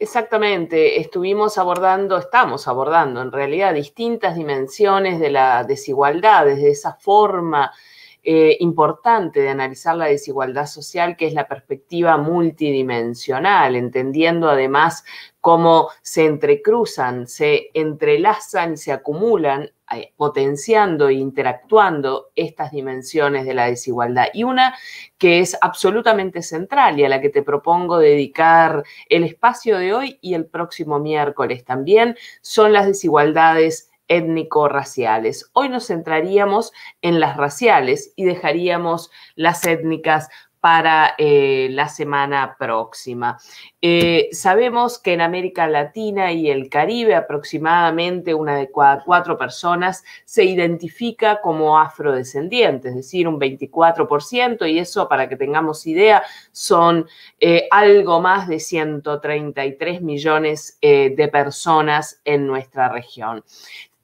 Exactamente, estuvimos abordando, estamos abordando en realidad distintas dimensiones de la desigualdad, desde esa forma eh, importante de analizar la desigualdad social, que es la perspectiva multidimensional, entendiendo además cómo se entrecruzan, se entrelazan y se acumulan potenciando e interactuando estas dimensiones de la desigualdad. Y una que es absolutamente central y a la que te propongo dedicar el espacio de hoy y el próximo miércoles también son las desigualdades étnico-raciales. Hoy nos centraríamos en las raciales y dejaríamos las étnicas para eh, la semana próxima. Eh, sabemos que en América Latina y el Caribe aproximadamente una de cada cuatro personas se identifica como afrodescendiente, es decir, un 24%, y eso para que tengamos idea son eh, algo más de 133 millones de personas en nuestra región.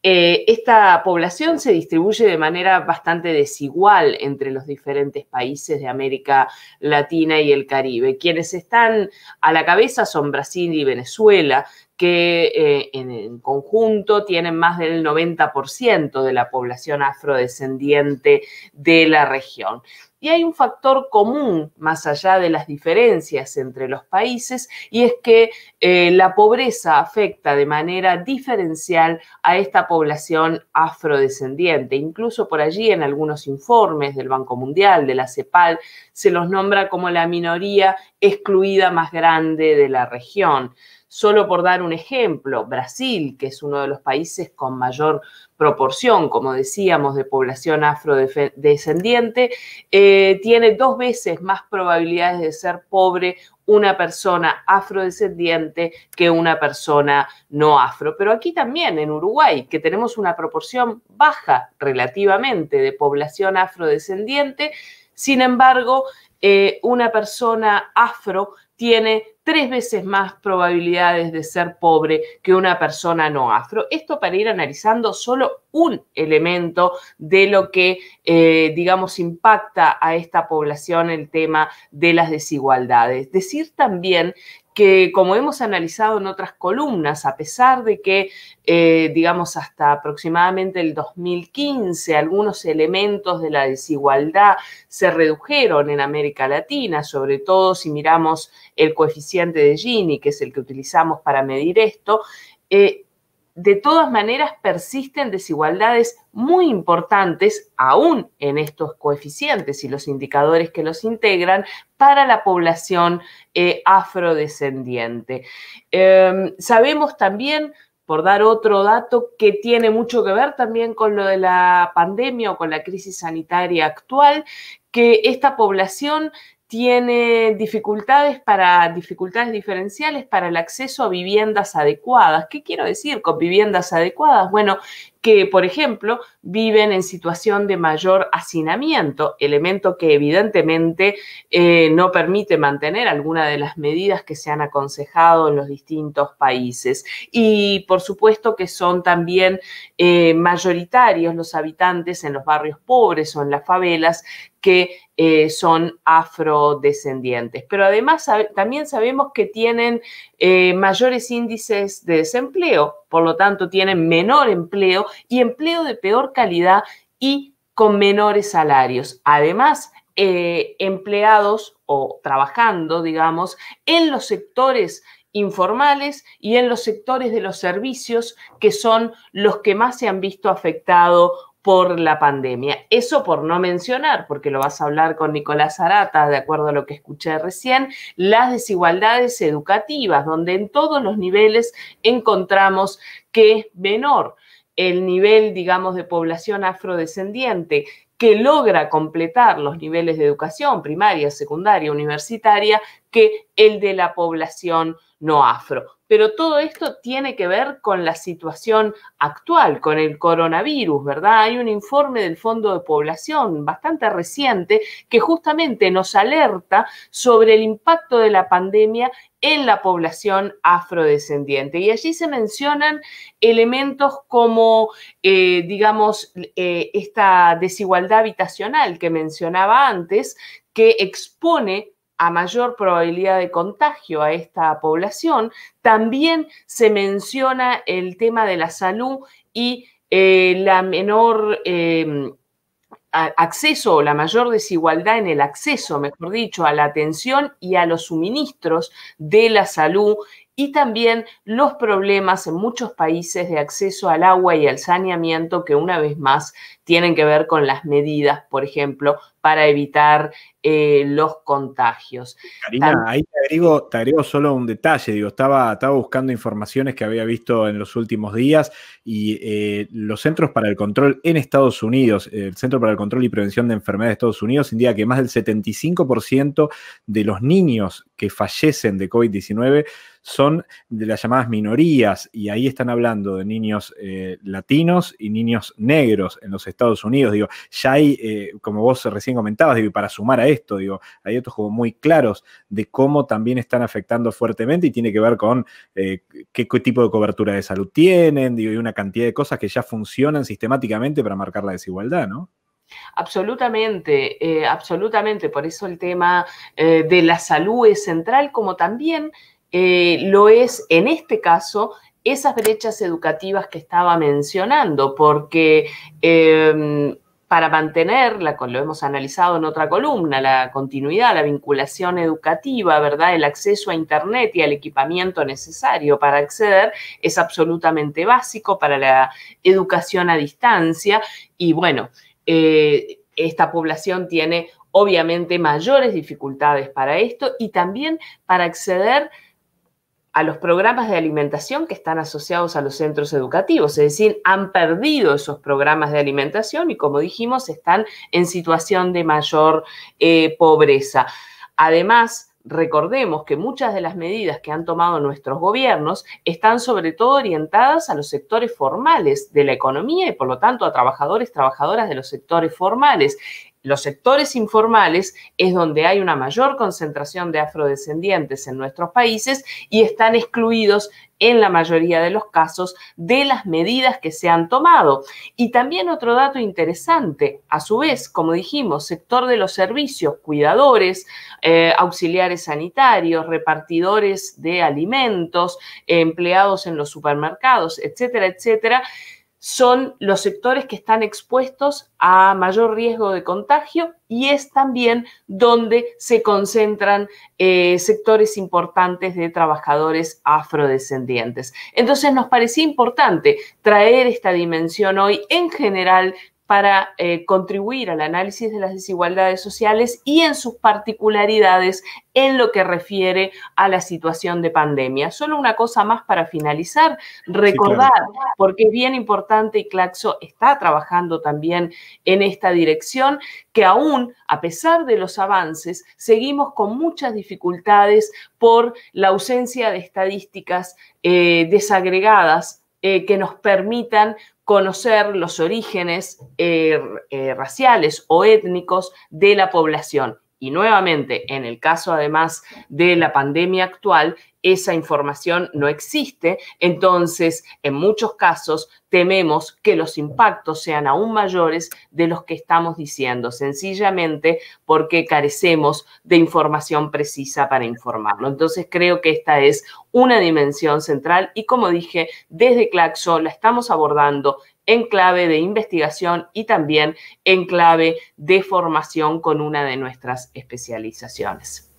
Eh, esta población se distribuye de manera bastante desigual entre los diferentes países de América Latina y el Caribe. Quienes están a la cabeza son Brasil y Venezuela, que eh, en conjunto tienen más del 90% de la población afrodescendiente de la región. Y hay un factor común, más allá de las diferencias entre los países, y es que eh, la pobreza afecta de manera diferencial a esta población afrodescendiente. Incluso por allí, en algunos informes del Banco Mundial, de la CEPAL, se los nombra como la minoría excluida más grande de la región. Solo por dar un ejemplo, Brasil, que es uno de los países con mayor proporción, como decíamos, de población afrodescendiente, eh, tiene dos veces más probabilidades de ser pobre una persona afrodescendiente que una persona no afro. Pero aquí también, en Uruguay, que tenemos una proporción baja relativamente de población afrodescendiente, sin embargo, eh, una persona afro tiene tres veces más probabilidades de ser pobre que una persona no afro. Esto para ir analizando solo un elemento de lo que, eh, digamos, impacta a esta población el tema de las desigualdades. Decir también que, como hemos analizado en otras columnas, a pesar de que, eh, digamos, hasta aproximadamente el 2015 algunos elementos de la desigualdad se redujeron en América Latina, sobre todo si miramos el coeficiente de Gini, que es el que utilizamos para medir esto, eh, de todas maneras persisten desigualdades muy importantes, aún en estos coeficientes y los indicadores que los integran, para la población eh, afrodescendiente. Em, sabemos también por dar otro dato que tiene mucho que ver también con lo de la pandemia o con la crisis sanitaria actual, que esta población tiene dificultades para dificultades diferenciales para el acceso a viviendas adecuadas. ¿Qué quiero decir con viviendas adecuadas? Bueno, que, por ejemplo, viven en situación de mayor hacinamiento, elemento que evidentemente eh, no permite mantener alguna de las medidas que se han aconsejado en los distintos países. Y, por supuesto, que son también eh, mayoritarios los habitantes en los barrios pobres o en las favelas que eh, son afrodescendientes. Pero además también sabemos que tienen mayores índices de desempleo, por lo tanto tienen menor empleo y empleo de peor calidad y con menores salarios. Además, eh, empleados o trabajando, digamos, en los sectores informales y en los sectores de los servicios que son los que más se han visto afectados por la pandemia. Eso por no mencionar, porque lo vas a hablar con Nicolás Arata, de acuerdo a lo que escuché recién, las desigualdades educativas, donde en todos los niveles encontramos que es menor el nivel, digamos, de población afrodescendiente que logra completar los niveles de educación primaria, secundaria, universitaria, que el de la población no afro. Pero todo esto tiene que ver con la situación actual, con el coronavirus, ¿verdad? Hay un informe del Fondo de Población bastante reciente que justamente nos alerta sobre el impacto de la pandemia en la población afrodescendiente. Y allí se mencionan elementos como, eh, digamos, eh, esta desigualdad habitacional que mencionaba antes, que expone a mayor probabilidad de contagio a esta población. También se menciona el tema de la salud y eh, la menor em, acceso o la mayor desigualdad en el acceso, mejor dicho, a la atención y a los suministros de la salud y también los problemas en muchos países de acceso al agua y al saneamiento que una vez más tienen que ver con las medidas, por ejemplo, para evitar eh, los contagios. Karina, ahí te agrego, solo un detalle, digo, estaba, estaba buscando informaciones que había visto en los últimos días y eh, los Centros para el Control en Estados Unidos, el Centro para el Control y Prevención de Enfermedades de Estados Unidos indica que más del 75% de los niños fallecen de COVID-19 son de las llamadas minorías, y ahí están hablando de niños eh, latinos y niños negros en los Estados Unidos. Digo, ya hay, eh, como vos recién comentabas, digo, para sumar a esto, digo, hay otros como muy claros de cómo también están afectando fuertemente y tiene que ver con eh, qué, tipo de cobertura de salud tienen, digo, y una cantidad de cosas que ya funcionan sistemáticamente para marcar la desigualdad, ¿no? Absolutamente, eh, absolutamente. Por eso el tema eh, de la salud es central, como también eh, lo es en este caso esas brechas educativas que estaba mencionando, porque em, para mantenerla, lo hemos analizado en otra columna, la continuidad, la vinculación educativa, ¿verdad? El acceso a Internet y al equipamiento necesario para acceder es absolutamente básico para la educación a distancia y bueno, eh, esta población tiene obviamente mayores dificultades para esto y también para acceder a los programas de alimentación que están asociados a los centros educativos, es decir, han perdido esos programas de alimentación y como dijimos, están en situación de mayor eh, pobreza. Además, recordemos que muchas de las medidas que han tomado nuestros gobiernos están sobre todo orientadas a los sectores formales de la economía y por lo tanto a trabajadores, trabajadoras de los sectores formales los sectores informales es donde hay una mayor concentración de afrodescendientes en nuestros países y están excluidos en la mayoría de los casos de las medidas que se han tomado. Y también otro dato interesante, a su vez, como dijimos, sector de los servicios, cuidadores, eh, auxiliares sanitarios, repartidores de alimentos, empleados en los supermercados, etcétera, etcétera son los sectores que están expuestos a mayor riesgo de contagio y es también donde se concentran eh, sectores importantes de trabajadores afrodescendientes. Entonces nos parecía importante traer esta dimensión hoy en general para eh, contribuir al análisis de las desigualdades sociales y en sus particularidades en lo que refiere a la situación de pandemia. Solo una cosa más para finalizar, recordar, porque es bien importante y Claxo está trabajando también en esta dirección, que aún, a pesar de los avances, seguimos con muchas dificultades por la ausencia de estadísticas eh, desagregadas eh, que nos permitan conocer los orígenes eh, eh, raciales o étnicos de la población. Y nuevamente, en el caso además de la pandemia actual, esa información no existe, entonces en muchos casos tememos que los impactos sean aún mayores de los que estamos diciendo, sencillamente porque carecemos de información precisa para informarlo. Entonces creo que esta es una dimensión central y como dije, desde Claxo la estamos abordando en clave de investigación y también en clave de formación con una de nuestras especializaciones.